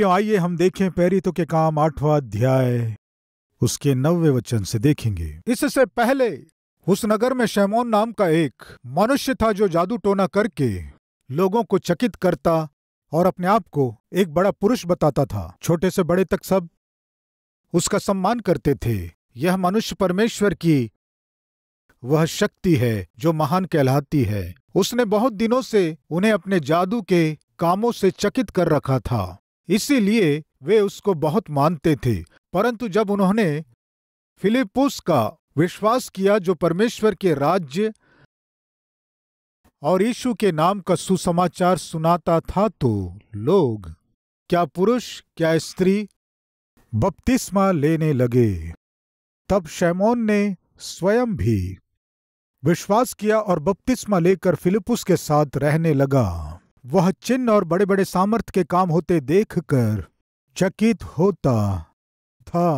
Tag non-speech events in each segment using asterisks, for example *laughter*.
प्रियो आइए हम देखें पैरितो के काम आठवा अध्याय उसके नवे वचन से देखेंगे इससे पहले उस नगर में शैमोन नाम का एक मनुष्य था जो जादू टोना करके लोगों को चकित करता और अपने आप को एक बड़ा पुरुष बताता था छोटे से बड़े तक सब उसका सम्मान करते थे यह मनुष्य परमेश्वर की वह शक्ति है जो महान कहलाती है उसने बहुत दिनों से उन्हें अपने जादू के कामों से चकित कर रखा था इसीलिए वे उसको बहुत मानते थे परंतु जब उन्होंने फिलिपुस का विश्वास किया जो परमेश्वर के राज्य और यीशु के नाम का सुसमाचार सुनाता था तो लोग क्या पुरुष क्या स्त्री बपतिस्मा लेने लगे तब शैमोन ने स्वयं भी विश्वास किया और बपतिस्मा लेकर फिलिपुस के साथ रहने लगा वह चिन्ह और बड़े बड़े सामर्थ्य के काम होते देखकर चकित होता था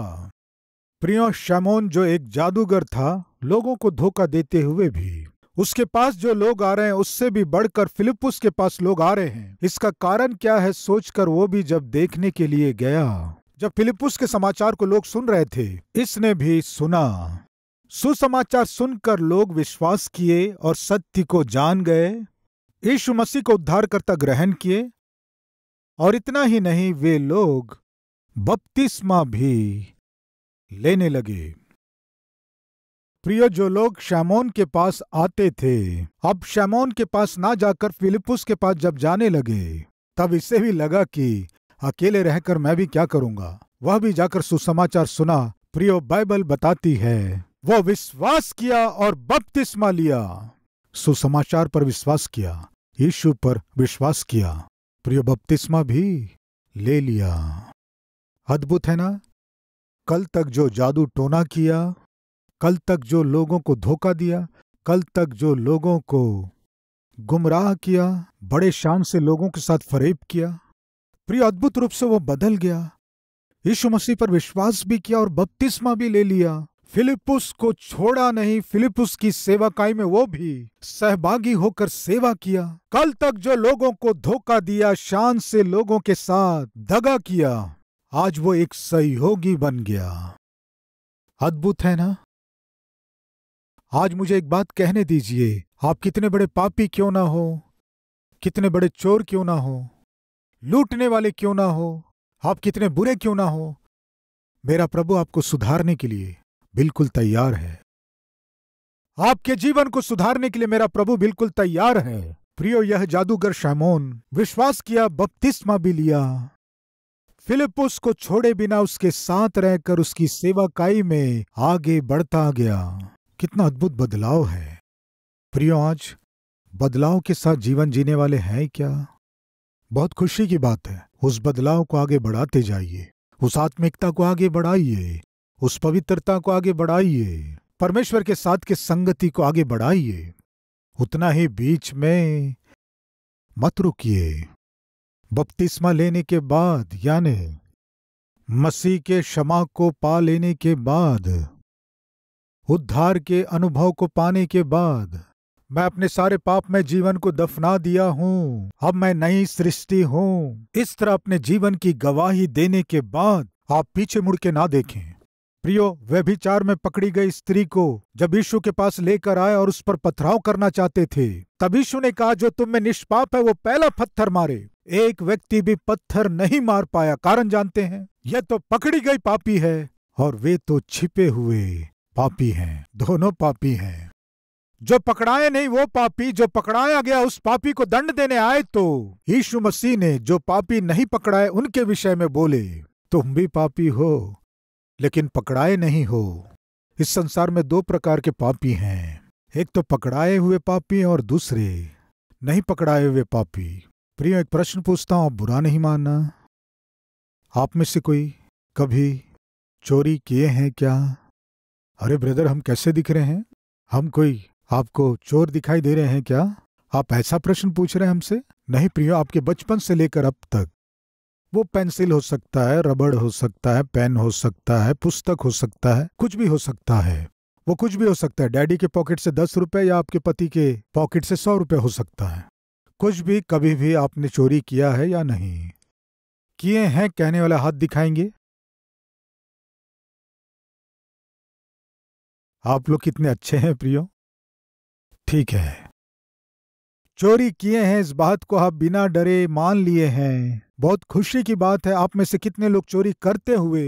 प्रियो शमोन जो एक जादूगर था लोगों को धोखा देते हुए भी उसके पास जो लोग आ रहे हैं उससे भी बढ़कर फिलिपुस के पास लोग आ रहे हैं इसका कारण क्या है सोचकर वो भी जब देखने के लिए गया जब फिलिपुस के समाचार को लोग सुन रहे थे इसने भी सुना सुसमाचार सुनकर लोग विश्वास किए और सत्य को जान गए यीशु मसीह को उद्धारकर्ता ग्रहण किए और इतना ही नहीं वे लोग बपतिस्मा भी लेने लगे प्रियो जो लोग शैमोन के पास आते थे अब शैमोन के पास ना जाकर फिलिपुस के पास जब जाने लगे तब इसे भी लगा कि अकेले रहकर मैं भी क्या करूंगा वह भी जाकर सुसमाचार सुना प्रियो बाइबल बताती है वह विश्वास किया और बपतिस्मा लिया सुसमाचार पर विश्वास किया यीशु पर विश्वास किया प्रिय बपतिस्मा भी ले लिया अद्भुत है ना कल तक जो जादू टोना किया कल तक जो लोगों को धोखा दिया कल तक जो लोगों को गुमराह किया बड़े शान से लोगों के साथ फरेब किया प्रिय अद्भुत रूप से वो बदल गया यीशु मसीह पर विश्वास भी किया और बपतिस्मा भी ले लिया फिलिपुस को छोड़ा नहीं फिलिपुस की सेवकाई में वो भी सहभागी होकर सेवा किया कल तक जो लोगों को धोखा दिया शान से लोगों के साथ दगा किया आज वो एक सहयोगी बन गया अद्भुत है ना आज मुझे एक बात कहने दीजिए आप कितने बड़े पापी क्यों ना हो कितने बड़े चोर क्यों ना हो लूटने वाले क्यों ना हो आप कितने बुरे क्यों ना हो मेरा प्रभु आपको सुधारने के लिए बिल्कुल तैयार है आपके जीवन को सुधारने के लिए मेरा प्रभु बिल्कुल तैयार है प्रियो यह जादूगर शैमोन विश्वास किया बपतिस्मा भी लिया फिलिप उसको छोड़े बिना उसके साथ रहकर उसकी सेवाकाई में आगे बढ़ता गया कितना अद्भुत बदलाव है प्रियो आज बदलाव के साथ जीवन जीने वाले हैं क्या बहुत खुशी की बात है उस बदलाव को आगे बढ़ाते जाइए उस आत्मिकता को आगे बढ़ाइए उस पवित्रता को आगे बढ़ाइए परमेश्वर के साथ के संगति को आगे बढ़ाइए उतना ही बीच में मत रुकिए बपतिस्मा लेने के बाद यानी मसीह के क्षमा को पा लेने के बाद उद्धार के अनुभव को पाने के बाद मैं अपने सारे पाप में जीवन को दफना दिया हूं अब मैं नई सृष्टि हूं इस तरह अपने जीवन की गवाही देने के बाद आप पीछे मुड़ के ना देखें प्रियो व्यभिचार में पकड़ी गई स्त्री को जब यीशु के पास लेकर आए और उस पर पथराव करना चाहते थे तब यीशु ने कहा जो तुम में निष्पाप है वो पहला पत्थर मारे एक व्यक्ति भी पत्थर नहीं मार पाया कारण जानते हैं यह तो पकड़ी गई पापी है और वे तो छिपे हुए पापी हैं दोनों पापी हैं जो पकड़ाए नहीं वो पापी जो पकड़ाया गया उस पापी को दंड देने आए तो यीशु मसीह ने जो पापी नहीं पकड़ाए उनके विषय में बोले तुम भी पापी हो लेकिन पकड़ाए नहीं हो इस संसार में दो प्रकार के पापी हैं एक तो पकड़ाए हुए पापी और दूसरे नहीं पकड़ाए हुए पापी प्रियो एक प्रश्न पूछता हूं बुरा नहीं मानना आप में से कोई कभी चोरी किए हैं क्या अरे ब्रदर हम कैसे दिख रहे हैं हम कोई आपको चोर दिखाई दे रहे हैं क्या आप ऐसा प्रश्न पूछ रहे हैं हमसे नहीं प्रियो आपके बचपन से लेकर अब तक वो पेंसिल हो सकता है रबड़ हो सकता है पेन हो सकता है पुस्तक हो सकता है कुछ भी हो सकता है वो कुछ भी हो सकता है डैडी के पॉकेट से दस रुपए या आपके पति के पॉकेट से सौ रुपए हो सकता है कुछ भी कभी भी आपने चोरी किया है या नहीं किए हैं कहने वाला हाथ दिखाएंगे आप लोग कितने अच्छे हैं प्रियो ठीक है चोरी किए हैं इस बात को आप बिना डरे मान लिए हैं बहुत खुशी की बात है आप में से कितने लोग चोरी करते हुए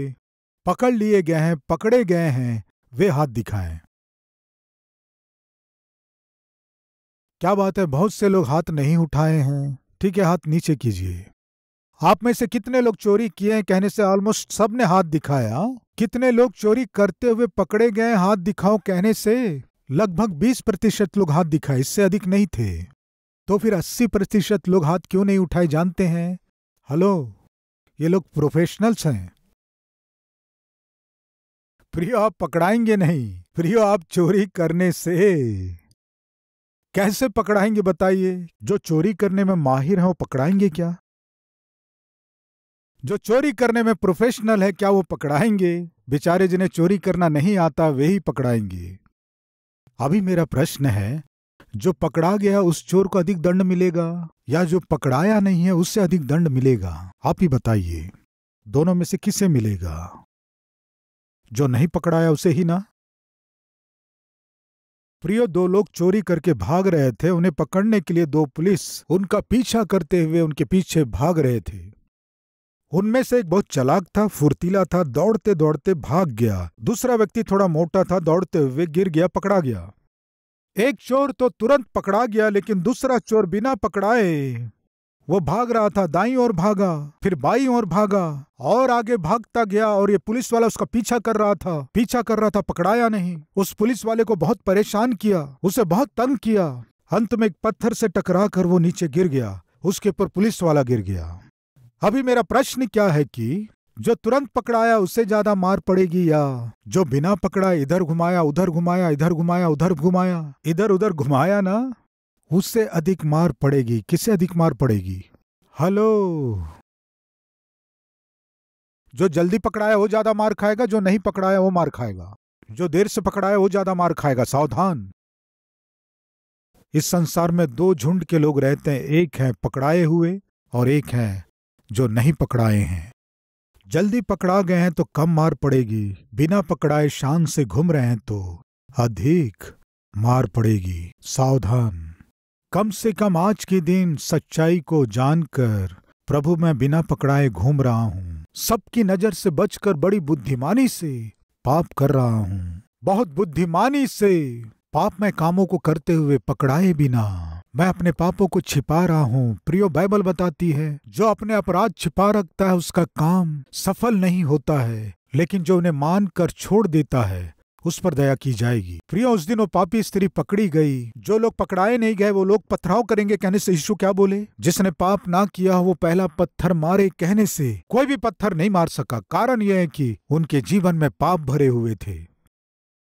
पकड़ लिए गए हैं पकड़े गए हैं वे हाथ दिखाएं क्या बात है बहुत से लोग हाथ नहीं उठाए हैं ठीक है हाथ नीचे कीजिए आप में से कितने लोग चोरी किए हैं कहने से ऑलमोस्ट सब ने हाथ दिखाया कितने लोग चोरी करते हुए पकड़े गए हाथ दिखाओ कहने से लगभग 20 प्रतिशत लोग हाथ दिखाए इससे अधिक नहीं थे तो फिर 80 प्रतिशत लोग हाथ क्यों नहीं उठाए जानते हैं हेलो ये लोग प्रोफेशनल्स हैं प्रियो आप पकड़ाएंगे नहीं प्रियो आप चोरी करने से कैसे पकड़ाएंगे बताइए जो चोरी करने में माहिर है वो पकड़ाएंगे क्या जो चोरी करने में प्रोफेशनल है क्या वो पकड़ाएंगे बेचारे जिन्हें चोरी करना नहीं आता वे ही पकड़ाएंगे अभी मेरा प्रश्न है जो पकड़ा गया उस चोर को अधिक दंड मिलेगा या जो पकड़ाया नहीं है उससे अधिक दंड मिलेगा आप ही बताइए दोनों में से किसे मिलेगा जो नहीं पकड़ाया उसे ही ना प्रिय दो लोग चोरी करके भाग रहे थे उन्हें पकड़ने के लिए दो पुलिस उनका पीछा करते हुए उनके पीछे भाग रहे थे उनमें से एक बहुत चलाक था फुर्तीला था दौड़ते दौड़ते भाग गया दूसरा व्यक्ति थोड़ा मोटा था दौड़ते हुए गिर गया पकड़ा गया एक चोर तो तुरंत पकड़ा गया लेकिन दूसरा चोर बिना पकड़ाए वो भाग रहा था दाई ओर भागा फिर बाई ओर भागा और आगे भागता गया और ये पुलिस वाला उसका पीछा कर रहा था पीछा कर रहा था पकड़ाया नहीं उस पुलिस वाले को बहुत परेशान किया उसे बहुत तंग किया अंत में एक पत्थर से टकरा कर वो नीचे गिर गया उसके ऊपर पुलिस वाला गिर गया अभी मेरा प्रश्न क्या है कि जो तुरंत पकड़ाया उससे ज्यादा मार पड़ेगी या जो बिना पकड़ा इधर घुमाया उधर घुमाया इधर घुमाया उधर घुमाया इधर उधर घुमाया ना उससे अधिक मार पड़ेगी किससे अधिक मार पड़ेगी हेलो जो जल्दी पकड़ाया वो ज्यादा मार खाएगा जो नहीं पकड़ाया वो मार खाएगा जो देर से पकड़ाया वो ज्यादा मार खाएगा सावधान इस संसार में दो झुंड के लोग रहते हैं एक है पकड़ाए हुए और एक है जो नहीं पकड़ाए हैं जल्दी पकड़ा गए हैं तो कम मार पड़ेगी बिना पकड़ाए शान से घूम रहे हैं तो अधिक मार पड़ेगी सावधान कम से कम आज के दिन सच्चाई को जानकर प्रभु मैं बिना पकड़ाए घूम रहा हूँ सबकी नजर से बचकर बड़ी बुद्धिमानी से पाप कर रहा हूँ बहुत बुद्धिमानी से पाप में कामों को करते हुए पकड़ाए बिना मैं अपने पापों को छिपा रहा हूँ प्रियो बाइबल बताती है जो अपने अपराध छिपा रखता है उसका काम सफल नहीं होता है लेकिन जो उन्हें मान कर छोड़ देता है उस पर दया की जाएगी प्रियो उस दिन वो पापी स्त्री पकड़ी गई जो लोग पकड़ाए नहीं गए वो लोग पथराव करेंगे कहने से यीशु क्या बोले जिसने पाप ना किया वो पहला पत्थर मारे कहने से कोई भी पत्थर नहीं मार सका कारण यह है कि उनके जीवन में पाप भरे हुए थे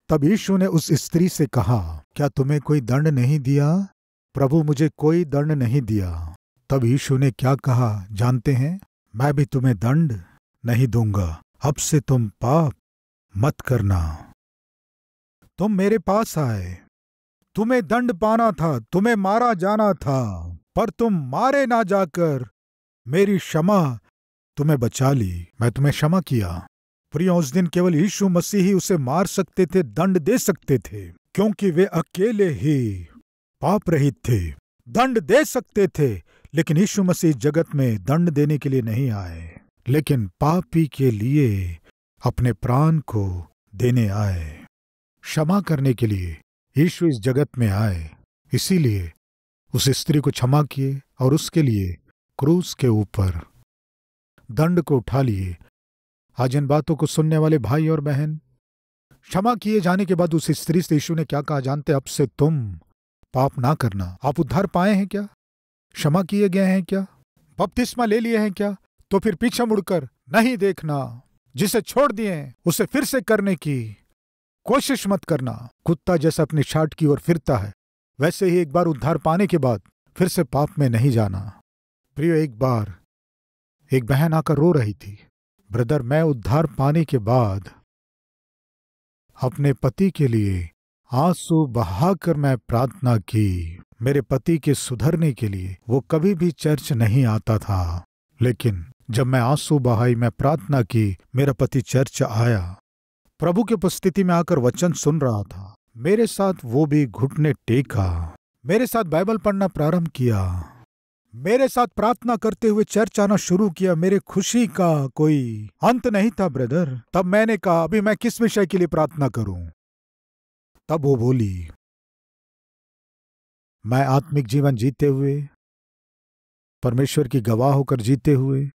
तब यीशु ने उस स्त्री से कहा क्या तुम्हें कोई दंड नहीं दिया प्रभु मुझे कोई दंड नहीं दिया तब यीशु ने क्या कहा जानते हैं मैं भी तुम्हें दंड नहीं दूंगा अब से तुम पाप मत करना तुम मेरे पास आए तुम्हें दंड पाना था तुम्हें मारा जाना था पर तुम मारे ना जाकर मेरी क्षमा तुम्हें बचा ली मैं तुम्हें क्षमा किया प्रिय उस दिन केवल यीशु मसीह ही उसे मार सकते थे दंड दे सकते थे क्योंकि वे अकेले ही पाप रहित थे दंड दे सकते थे लेकिन यीशु मसीह जगत में दंड देने के लिए नहीं आए लेकिन पापी के लिए अपने प्राण को देने आए क्षमा करने के लिए यीशु इस जगत में आए इसीलिए उस स्त्री को क्षमा किए और उसके लिए क्रूस के ऊपर दंड को उठा लिए आज इन बातों को सुनने वाले भाई और बहन क्षमा किए जाने के बाद उस स्त्री से यीशु ने क्या कहा जानते अब से तुम पाप ना करना आप उद्धार पाए हैं क्या क्षमा किए गए हैं क्या बपतिस्मा ले लिए हैं क्या तो फिर पीछे मुड़कर नहीं देखना जिसे छोड़ दिए उसे फिर से करने की कोशिश मत करना कुत्ता जैसा अपने छाट की ओर फिरता है वैसे ही एक बार उद्धार पाने के बाद फिर से पाप में नहीं जाना प्रिय एक बार एक बहन आकर रो रही थी ब्रदर मैं उद्धार पाने के बाद अपने पति के लिए आंसू बहाकर मैं प्रार्थना की मेरे पति के सुधरने के लिए वो कभी भी चर्च नहीं आता था लेकिन जब मैं आंसू बहाई मैं प्रार्थना की मेरा पति चर्च आया प्रभु की उपस्थिति में आकर वचन सुन रहा था मेरे साथ वो भी घुटने टेका मेरे साथ बाइबल पढ़ना प्रारंभ किया मेरे साथ प्रार्थना करते हुए चर्च आना शुरू किया मेरे खुशी का कोई अंत नहीं था ब्रदर तब मैंने कहा अभी मैं किस विषय के लिए प्रार्थना करूं तब वो बोली मैं आत्मिक जीवन जीते हुए परमेश्वर की गवाह होकर जीते हुए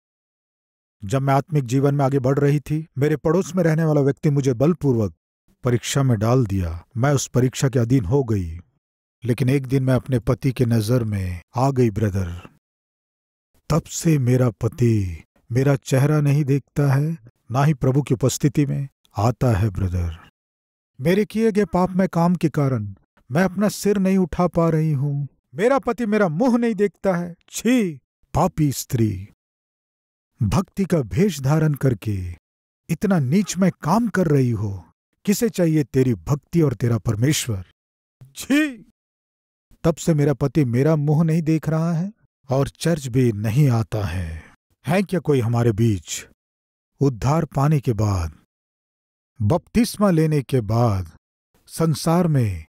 जब मैं आत्मिक जीवन में आगे बढ़ रही थी मेरे पड़ोस में रहने वाला व्यक्ति मुझे बलपूर्वक परीक्षा में डाल दिया मैं उस परीक्षा के अधीन हो गई लेकिन एक दिन मैं अपने पति के नजर में आ गई ब्रदर तब से मेरा पति मेरा चेहरा नहीं देखता है ना ही प्रभु की उपस्थिति में आता है ब्रदर मेरे किए गए पाप में काम के कारण मैं अपना सिर नहीं उठा पा रही हूं मेरा पति मेरा मुंह नहीं देखता है छी पापी स्त्री भक्ति का भेष धारण करके इतना नीच में काम कर रही हो किसे चाहिए तेरी भक्ति और तेरा परमेश्वर छी तब से मेरा पति मेरा मुंह नहीं देख रहा है और चर्च भी नहीं आता है है क्या कोई हमारे बीच उद्धार पाने के बाद बपतिस्मा लेने के बाद संसार में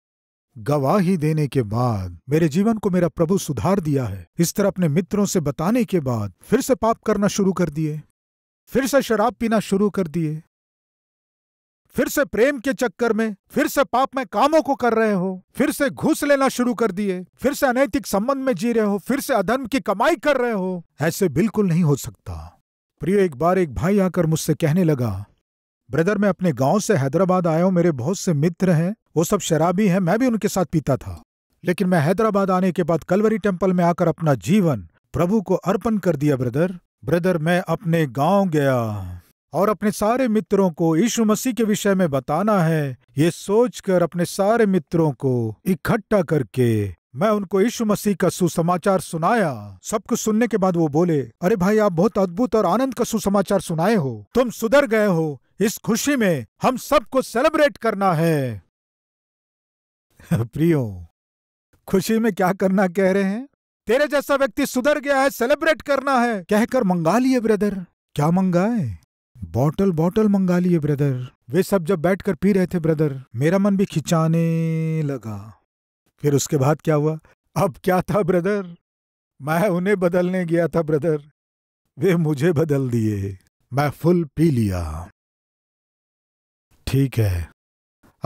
गवाही देने के बाद मेरे जीवन को मेरा प्रभु सुधार दिया है इस तरह अपने मित्रों से बताने के बाद फिर से पाप करना शुरू कर दिए फिर से शराब पीना शुरू कर दिए फिर से प्रेम के चक्कर में फिर से पाप में कामों को कर रहे हो फिर से घूस लेना शुरू कर दिए फिर से अनैतिक संबंध में जी रहे हो फिर से अधर्म की कमाई कर रहे हो ऐसे बिल्कुल नहीं हो सकता प्रिय एक बार एक भाई आकर मुझसे कहने लगा ब्रदर मैं अपने गांव से हैदराबाद आया हूँ मेरे बहुत से मित्र हैं वो सब शराबी हैं मैं भी उनके साथ पीता था लेकिन मैं हैदराबाद आने के बाद कलवरी टेम्पल में आकर अपना जीवन प्रभु को अर्पण कर दिया ब्रदर ब्रदर मैं अपने गांव गया और अपने सारे मित्रों को यीशु मसीह के विषय में बताना है ये सोचकर अपने सारे मित्रों को इकट्ठा करके मैं उनको यीशु मसीह का सुसमाचार सुनाया सब कुछ सुनने के बाद वो बोले अरे भाई आप बहुत अद्भुत और आनंद का सुसमाचार सुनाए हो तुम सुधर गए हो इस खुशी में हम सबको सेलिब्रेट करना है *laughs* प्रियो खुशी में क्या करना कह रहे हैं तेरे जैसा व्यक्ति सुधर गया है सेलिब्रेट करना है कहकर मंगा लिए ब्रदर क्या मंगाए बॉटल बॉटल मंगा लिए ब्रदर वे सब जब बैठकर पी रहे थे ब्रदर मेरा मन भी खिंचाने लगा फिर उसके बाद क्या हुआ अब क्या था ब्रदर मैं उन्हें बदलने गया था ब्रदर वे मुझे बदल दिए मैं फुल पी लिया ठीक है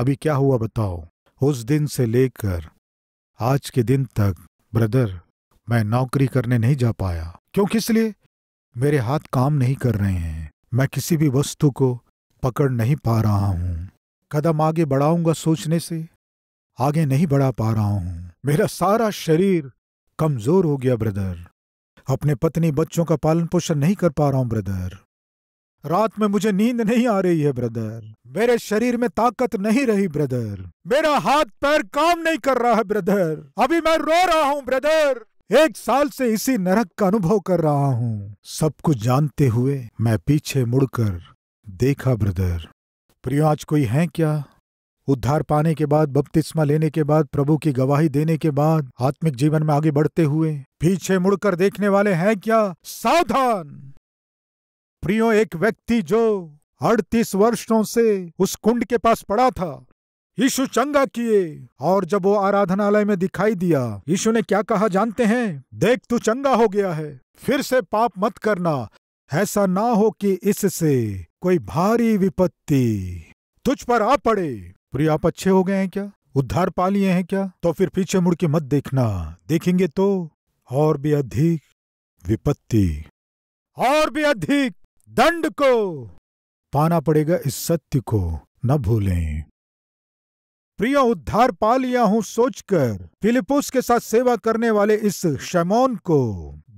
अभी क्या हुआ बताओ उस दिन से लेकर आज के दिन तक ब्रदर मैं नौकरी करने नहीं जा पाया क्यों किस लिए मेरे हाथ काम नहीं कर रहे हैं मैं किसी भी वस्तु को पकड़ नहीं पा रहा हूं कदम आगे बढ़ाऊंगा सोचने से आगे नहीं बढ़ा पा रहा हूं मेरा सारा शरीर कमजोर हो गया ब्रदर अपने पत्नी बच्चों का पालन पोषण नहीं कर पा रहा हूं ब्रदर रात में मुझे नींद नहीं आ रही है ब्रदर मेरे शरीर में ताकत नहीं रही ब्रदर मेरा हाथ पैर काम नहीं कर रहा है ब्रदर अभी मैं रो रहा हूँ ब्रदर एक साल से इसी नरक का अनुभव कर रहा हूँ सब कुछ जानते हुए मैं पीछे मुड़कर देखा ब्रदर प्रियो आज कोई है क्या उद्धार पाने के बाद बपतिस्मा लेने के बाद प्रभु की गवाही देने के बाद आत्मिक जीवन में आगे बढ़ते हुए पीछे मुड़कर देखने वाले हैं क्या सावधान प्रियो एक व्यक्ति जो अड़तीस वर्षों से उस कुंड के पास पड़ा था यीशु चंगा किए और जब वो आराधनालय में दिखाई दिया यीशु ने क्या कहा जानते हैं देख तू चंगा हो गया है फिर से पाप मत करना ऐसा ना हो कि इससे कोई भारी विपत्ति तुझ पर आ पड़े प्रिय आप अच्छे हो गए हैं क्या उद्धार पा लिए हैं क्या तो फिर पीछे मुड़ के मत देखना देखेंगे तो और भी अधिक विपत्ति और भी अधिक दंड को पाना पड़ेगा इस सत्य को न भूलें प्रिय उद्धार पा लिया हूं सोचकर फिलिपोस के साथ सेवा करने वाले इस शमोन को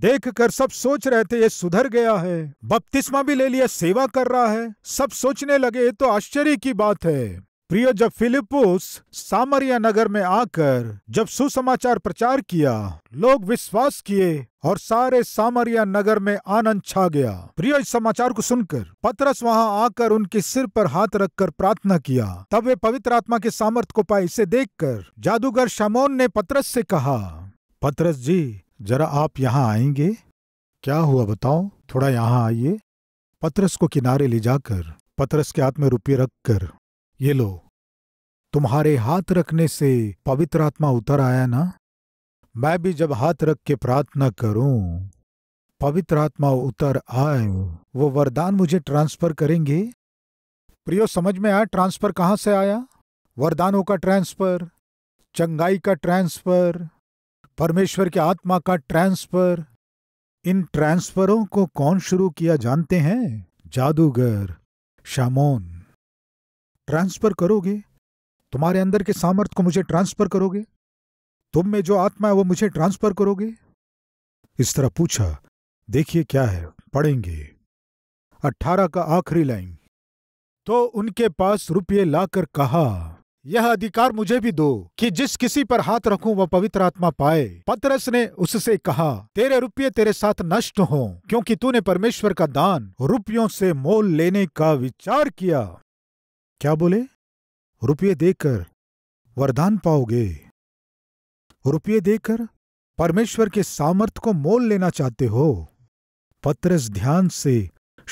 देखकर सब सोच रहे थे ये सुधर गया है बपतिस्मा भी ले लिया सेवा कर रहा है सब सोचने लगे तो आश्चर्य की बात है प्रिय जब फिलिपुस सामरिया नगर में आकर जब सुसमाचार प्रचार किया लोग विश्वास किए और सारे सामरिया नगर में आनंद छा गया प्रिय इस समाचार को सुनकर पतरस वहां आकर उनके सिर पर हाथ रखकर प्रार्थना किया तब वे पवित्र आत्मा के सामर्थ को पाए इसे देखकर जादूगर शमोन ने पतरस से कहा पतरस जी जरा आप यहाँ आएंगे क्या हुआ बताओ थोड़ा यहाँ आइए पतरस को किनारे ले जाकर पतरस के हाथ में रुपये रखकर ये लो तुम्हारे हाथ रखने से पवित्र आत्मा उतर आया ना मैं भी जब हाथ रख के प्रार्थना करूं पवित्र आत्मा उतर आए वो वरदान मुझे ट्रांसफर करेंगे प्रियो समझ में आया ट्रांसफर कहाँ से आया वरदानों का ट्रांसफर चंगाई का ट्रांसफर परमेश्वर के आत्मा का ट्रांसफर इन ट्रांसफरों को कौन शुरू किया जानते हैं जादूगर शामोन ट्रांसफर करोगे तुम्हारे अंदर के सामर्थ्य को मुझे ट्रांसफर करोगे तुम में जो आत्मा है वो मुझे ट्रांसफर करोगे इस तरह पूछा देखिए क्या है पढ़ेंगे अठारह का आखिरी लाइन तो उनके पास रुपये लाकर कहा यह अधिकार मुझे भी दो कि जिस किसी पर हाथ रखूं वह पवित्र आत्मा पाए पतरस ने उससे कहा तेरे रुपये तेरे साथ नष्ट हों क्योंकि तूने परमेश्वर का दान रुपयों से मोल लेने का विचार किया क्या बोले रुपये देकर वरदान पाओगे रुपये देकर परमेश्वर के सामर्थ को मोल लेना चाहते हो पत्रस ध्यान से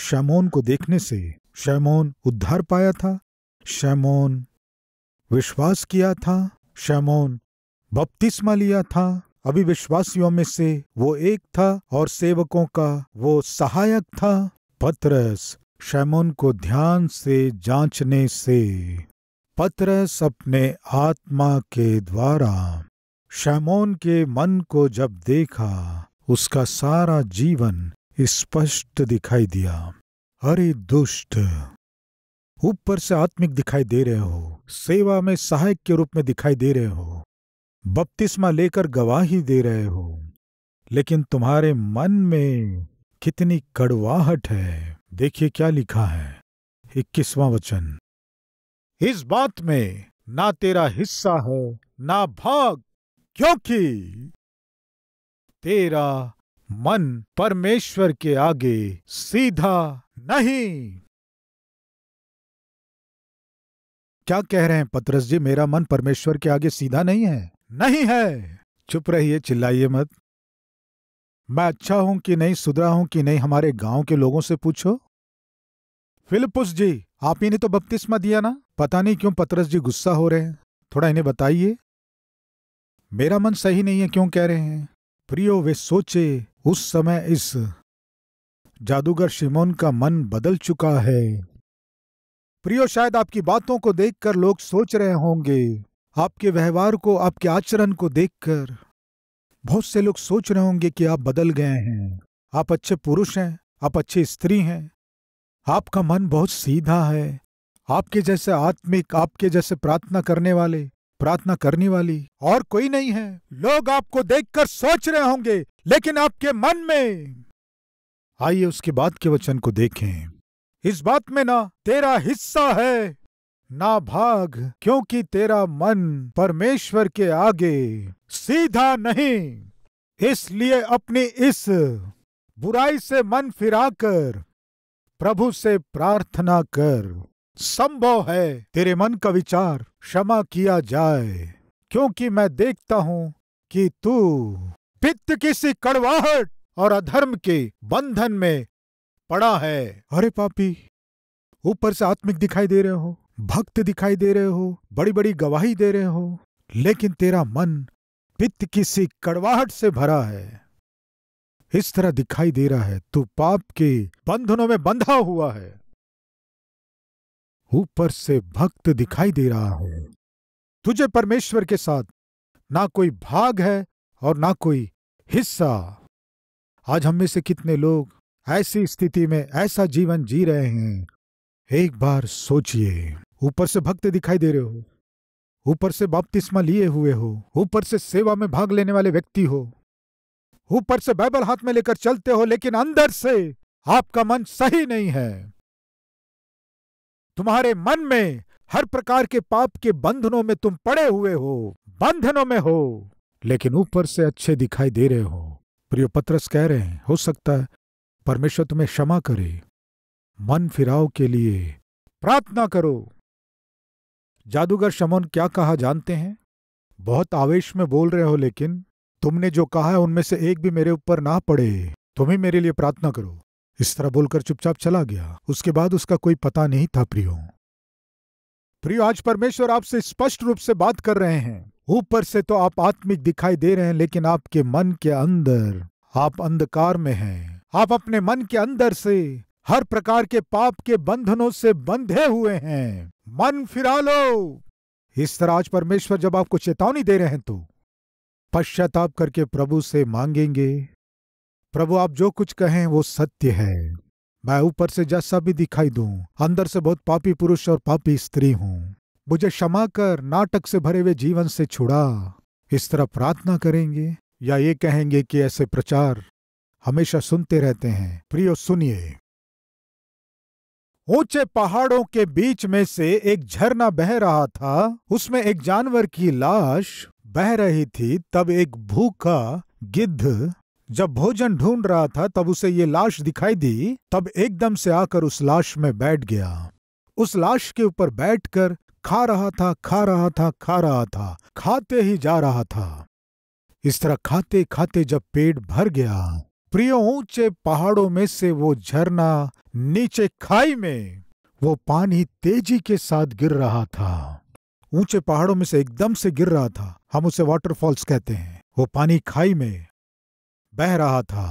शैमोन को देखने से शैमोन उद्धार पाया था शैमोन विश्वास किया था शैमोन बपतिस्मा लिया था अभी विश्वासियों में से वो एक था और सेवकों का वो सहायक था पत्रस शैमुन को ध्यान से जांचने से पत्रस अपने आत्मा के द्वारा शैमोन के मन को जब देखा उसका सारा जीवन स्पष्ट दिखाई दिया अरे दुष्ट ऊपर से आत्मिक दिखाई दे रहे हो सेवा में सहायक के रूप में दिखाई दे रहे हो बपतिस्मा लेकर गवाही दे रहे हो लेकिन तुम्हारे मन में कितनी कड़वाहट है देखिए क्या लिखा है इक्कीसवां वचन इस बात में ना तेरा हिस्सा है ना भाग क्योंकि तेरा मन परमेश्वर के आगे सीधा नहीं क्या कह रहे हैं पतरस जी मेरा मन परमेश्वर के आगे सीधा नहीं है नहीं है चुप रहिए चिल्लाइए मत मैं अच्छा हूं कि नहीं सुधरा हूं कि नहीं हमारे गांव के लोगों से पूछो फिलिपुस जी आप ही ने तो बपतिस्मा दिया ना पता नहीं क्यों पतरस जी गुस्सा हो रहे हैं थोड़ा इन्हें बताइए मेरा मन सही नहीं है क्यों कह रहे हैं प्रियो वे सोचे उस समय इस जादूगर शिमोन का मन बदल चुका है प्रियो शायद आपकी बातों को देखकर लोग सोच रहे होंगे आपके व्यवहार को आपके आचरण को देखकर बहुत से लोग सोच रहे होंगे कि आप बदल गए हैं आप अच्छे पुरुष हैं आप अच्छी स्त्री हैं आपका मन बहुत सीधा है आपके जैसे आत्मिक आपके जैसे प्रार्थना करने वाले प्रार्थना करने वाली और कोई नहीं है लोग आपको देखकर सोच रहे होंगे लेकिन आपके मन में आइए उसके बाद के वचन को देखें इस बात में ना तेरा हिस्सा है ना भाग क्योंकि तेरा मन परमेश्वर के आगे सीधा नहीं इसलिए अपनी इस बुराई से मन फिराकर प्रभु से प्रार्थना कर संभव है तेरे मन का विचार क्षमा किया जाए क्योंकि मैं देखता हूं कि तू पित्त किसी कड़वाहट और अधर्म के बंधन में पड़ा है अरे पापी ऊपर से आत्मिक दिखाई दे रहे हो भक्त दिखाई दे रहे हो बड़ी बड़ी गवाही दे रहे हो लेकिन तेरा मन पित्त किसी कड़वाहट से भरा है इस तरह दिखाई दे रहा है तू तो पाप के बंधनों में बंधा हुआ है ऊपर से भक्त दिखाई दे रहा है तुझे परमेश्वर के साथ ना कोई भाग है और ना कोई हिस्सा आज हम में से कितने लोग ऐसी स्थिति में ऐसा जीवन जी रहे हैं एक बार सोचिए ऊपर से भक्त दिखाई दे रहे हो ऊपर से बपतिस्मा लिए हुए हो ऊपर से सेवा में भाग लेने वाले व्यक्ति हो ऊपर से बाइबल हाथ में लेकर चलते हो लेकिन अंदर से आपका मन सही नहीं है तुम्हारे मन में हर प्रकार के पाप के बंधनों में तुम पड़े हुए हो बंधनों में हो लेकिन ऊपर से अच्छे दिखाई दे रहे हो प्रियो पत्रस कह रहे हैं हो सकता है परमेश्वर तुम्हें क्षमा करे मन फिराव के लिए प्रार्थना करो जादूगर शमोन क्या कहा जानते हैं बहुत आवेश में बोल रहे हो लेकिन तुमने जो कहा है उनमें से एक भी मेरे ऊपर ना पड़े तुम ही मेरे लिए प्रार्थना करो इस तरह बोलकर चुपचाप चला गया उसके बाद उसका कोई पता नहीं था प्रियो प्रियो आज परमेश्वर आपसे स्पष्ट रूप से बात कर रहे हैं ऊपर से तो आप आत्मिक दिखाई दे रहे हैं लेकिन आपके मन के अंदर आप अंधकार में हैं आप अपने मन के अंदर से हर प्रकार के पाप के बंधनों से बंधे हुए हैं मन फिरा लो इस तरह आज परमेश्वर जब आपको चेतावनी दे रहे हैं तो पश्चाताप करके प्रभु से मांगेंगे प्रभु आप जो कुछ कहें वो सत्य है मैं ऊपर से जैसा भी दिखाई दूं अंदर से बहुत पापी पुरुष और पापी स्त्री हूं मुझे क्षमा कर नाटक से भरे हुए जीवन से छुड़ा इस तरह प्रार्थना करेंगे या ये कहेंगे कि ऐसे प्रचार हमेशा सुनते रहते हैं प्रियो सुनिए ऊंचे पहाड़ों के बीच में से एक झरना बह रहा था उसमें एक जानवर की लाश बह रही थी तब एक भूखा गिद्ध जब भोजन ढूंढ रहा था तब उसे ये लाश दिखाई दी तब एकदम से आकर उस लाश में बैठ गया उस लाश के ऊपर बैठकर खा रहा था खा रहा था खा रहा था खाते ही जा रहा था इस तरह खाते खाते जब पेट भर गया प्रिय ऊंचे पहाड़ों में से वो झरना नीचे खाई में वो पानी तेजी के साथ गिर रहा था ऊंचे पहाड़ों में से एकदम से गिर रहा था हम उसे वाटरफॉल्स कहते हैं वो पानी खाई में बह रहा था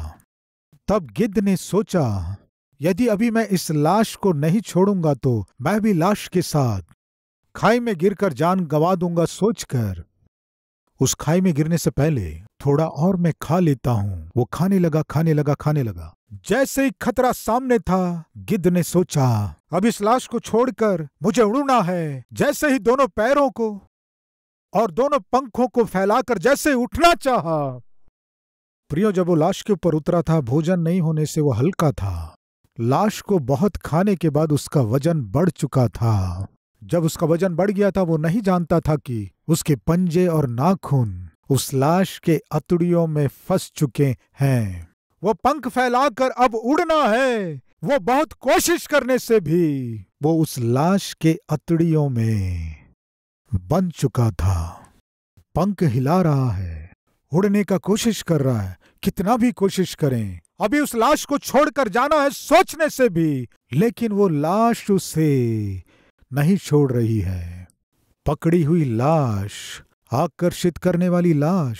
तब गिद्ध ने सोचा यदि अभी मैं इस लाश को नहीं छोड़ूंगा तो मैं भी लाश के साथ खाई में गिरकर जान गंवा दूंगा सोचकर उस खाई में गिरने से पहले थोड़ा और मैं खा लेता हूँ वो खाने लगा खाने लगा खाने लगा जैसे ही खतरा सामने था गिद्ध ने सोचा अब इस लाश को छोड़कर मुझे उड़ना है जैसे ही दोनों पैरों को और दोनों पंखों को फैलाकर जैसे उठना चाहा प्रियो जब वो लाश के ऊपर उतरा था भोजन नहीं होने से वो हल्का था लाश को बहुत खाने के बाद उसका वजन बढ़ चुका था जब उसका वजन बढ़ गया था वो नहीं जानता था कि उसके पंजे और नाखून उस लाश के अतुड़ियों में फंस चुके हैं वो पंख फैलाकर अब उड़ना है वो बहुत कोशिश करने से भी वो उस लाश के अतड़ियों में बन चुका था पंख हिला रहा है उड़ने का कोशिश कर रहा है कितना भी कोशिश करें अभी उस लाश को छोड़कर जाना है सोचने से भी लेकिन वो लाश उसे नहीं छोड़ रही है पकड़ी हुई लाश आकर्षित करने वाली लाश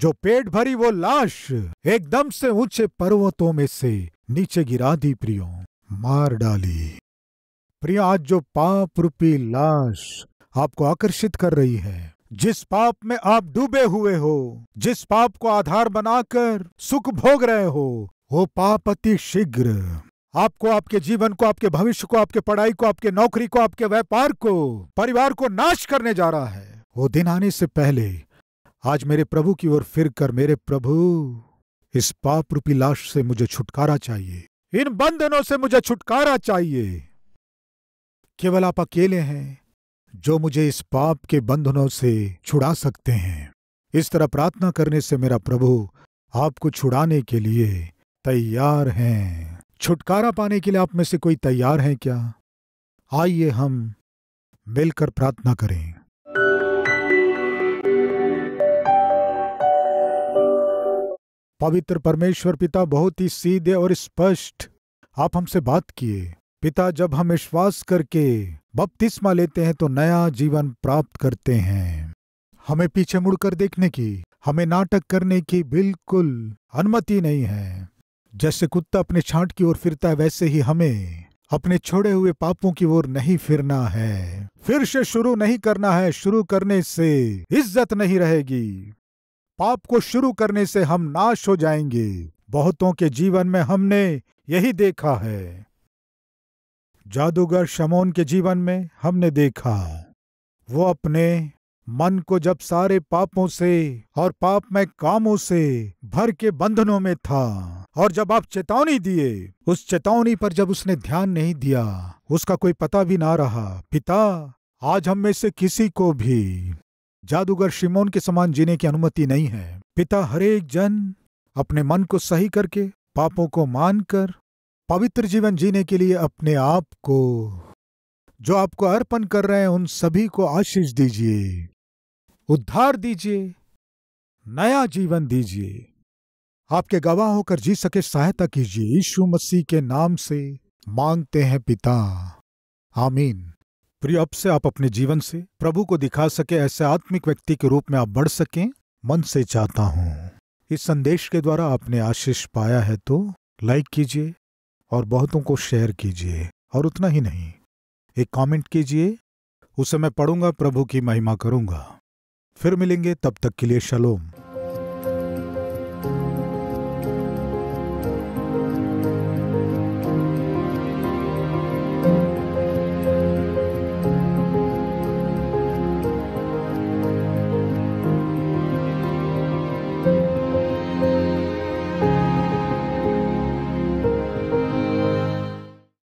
जो पेट भरी वो लाश एकदम से ऊंचे पर्वतों में से नीचे गिरा दी प्रियो मार डाली प्रिय आज जो पाप रूपी लाश आपको आकर्षित कर रही है जिस पाप में आप डूबे हुए हो जिस पाप को आधार बनाकर सुख भोग रहे हो वो पाप अति शीघ्र आपको आपके जीवन को आपके भविष्य को आपके पढ़ाई को आपके नौकरी को आपके व्यापार को परिवार को नाश करने जा रहा है वो दिन आने से पहले आज मेरे प्रभु की ओर फिर कर मेरे प्रभु इस पाप रूपी लाश से मुझे छुटकारा चाहिए इन बंधनों से मुझे छुटकारा चाहिए केवल आप अकेले हैं जो मुझे इस पाप के बंधनों से छुड़ा सकते हैं इस तरह प्रार्थना करने से मेरा प्रभु आपको छुड़ाने के लिए तैयार हैं छुटकारा पाने के लिए आप में से कोई तैयार है क्या आइए हम मिलकर प्रार्थना करें पवित्र परमेश्वर पिता बहुत ही सीधे और स्पष्ट आप हमसे बात किए पिता जब हम विश्वास करके बपतिस्मा लेते हैं तो नया जीवन प्राप्त करते हैं हमें पीछे मुड़कर देखने की हमें नाटक करने की बिल्कुल अनुमति नहीं है जैसे कुत्ता अपने छांट की ओर फिरता है वैसे ही हमें अपने छोड़े हुए पापों की ओर नहीं फिरना है फिर से शुरू नहीं करना है शुरू करने से इज्जत नहीं रहेगी पाप को शुरू करने से हम नाश हो जाएंगे बहुतों के जीवन में हमने यही देखा है जादूगर शमोन के जीवन में हमने देखा वो अपने मन को जब सारे पापों से और पाप में कामों से भर के बंधनों में था और जब आप चेतावनी दिए उस चेतावनी पर जब उसने ध्यान नहीं दिया उसका कोई पता भी ना रहा पिता आज हम में से किसी को भी जादूगर शिमोन के समान जीने की अनुमति नहीं है पिता हरेक जन अपने मन को सही करके पापों को मानकर पवित्र जीवन जीने के लिए अपने आप को जो आपको अर्पण कर रहे हैं उन सभी को आशीष दीजिए उद्धार दीजिए नया जीवन दीजिए आपके गवाह होकर जी सके सहायता कीजिए यीशु मसीह के नाम से मांगते हैं पिता आमीन प्रिय अब से आप अपने जीवन से प्रभु को दिखा सके ऐसे आत्मिक व्यक्ति के रूप में आप बढ़ सकें मन से चाहता हूं इस संदेश के द्वारा आपने आशीष पाया है तो लाइक कीजिए और बहुतों को शेयर कीजिए और उतना ही नहीं एक कमेंट कीजिए उसे मैं पढ़ूंगा प्रभु की महिमा करूंगा फिर मिलेंगे तब तक के लिए शलोम